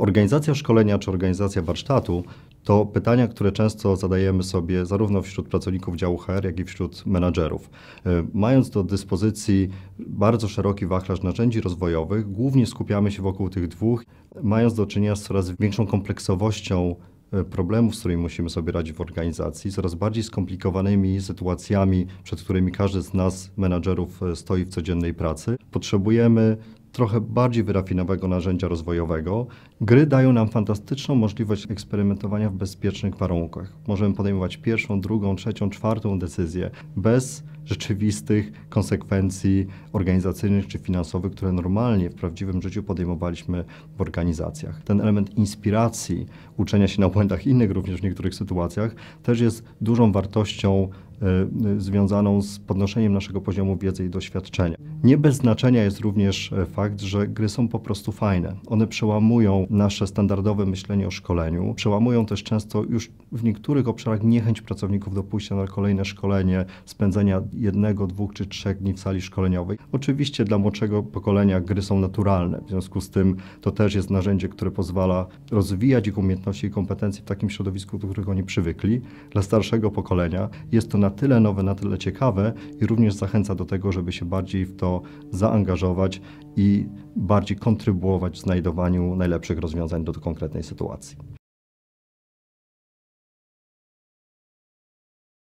Organizacja szkolenia czy organizacja warsztatu to pytania, które często zadajemy sobie zarówno wśród pracowników działu HR, jak i wśród menadżerów. E, mając do dyspozycji bardzo szeroki wachlarz narzędzi rozwojowych, głównie skupiamy się wokół tych dwóch, mając do czynienia z coraz większą kompleksowością e, problemów, z którymi musimy sobie radzić w organizacji, coraz bardziej skomplikowanymi sytuacjami, przed którymi każdy z nas, menadżerów, e, stoi w codziennej pracy. Potrzebujemy trochę bardziej wyrafinowanego narzędzia rozwojowego, gry dają nam fantastyczną możliwość eksperymentowania w bezpiecznych warunkach. Możemy podejmować pierwszą, drugą, trzecią, czwartą decyzję bez rzeczywistych konsekwencji organizacyjnych czy finansowych, które normalnie w prawdziwym życiu podejmowaliśmy w organizacjach. Ten element inspiracji, uczenia się na błędach innych również w niektórych sytuacjach, też jest dużą wartością E, e, związaną z podnoszeniem naszego poziomu wiedzy i doświadczenia. Nie bez znaczenia jest również e, fakt, że gry są po prostu fajne. One przełamują nasze standardowe myślenie o szkoleniu, przełamują też często już w niektórych obszarach niechęć pracowników do pójścia na kolejne szkolenie, spędzenia jednego, dwóch czy trzech dni w sali szkoleniowej. Oczywiście dla młodszego pokolenia gry są naturalne, w związku z tym to też jest narzędzie, które pozwala rozwijać ich umiejętności i kompetencje w takim środowisku, do którego oni przywykli. Dla starszego pokolenia jest to na na tyle nowe, na tyle ciekawe i również zachęca do tego, żeby się bardziej w to zaangażować i bardziej kontrybuować w znajdowaniu najlepszych rozwiązań do konkretnej sytuacji.